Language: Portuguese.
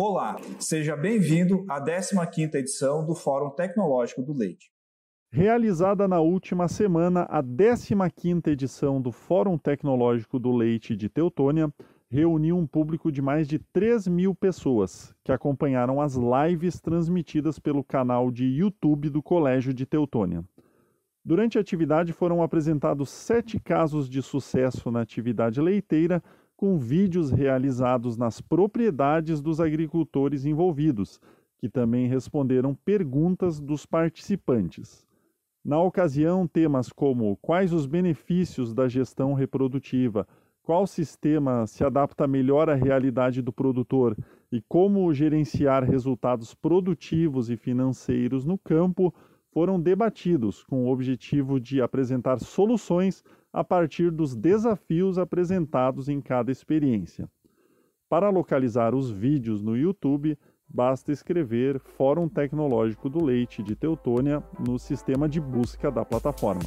Olá, seja bem-vindo à 15ª edição do Fórum Tecnológico do Leite. Realizada na última semana, a 15ª edição do Fórum Tecnológico do Leite de Teutônia reuniu um público de mais de 3 mil pessoas que acompanharam as lives transmitidas pelo canal de YouTube do Colégio de Teutônia. Durante a atividade foram apresentados sete casos de sucesso na atividade leiteira, com vídeos realizados nas propriedades dos agricultores envolvidos, que também responderam perguntas dos participantes. Na ocasião, temas como quais os benefícios da gestão reprodutiva, qual sistema se adapta melhor à realidade do produtor e como gerenciar resultados produtivos e financeiros no campo foram debatidos com o objetivo de apresentar soluções a partir dos desafios apresentados em cada experiência. Para localizar os vídeos no YouTube, basta escrever Fórum Tecnológico do Leite de Teutônia no sistema de busca da plataforma.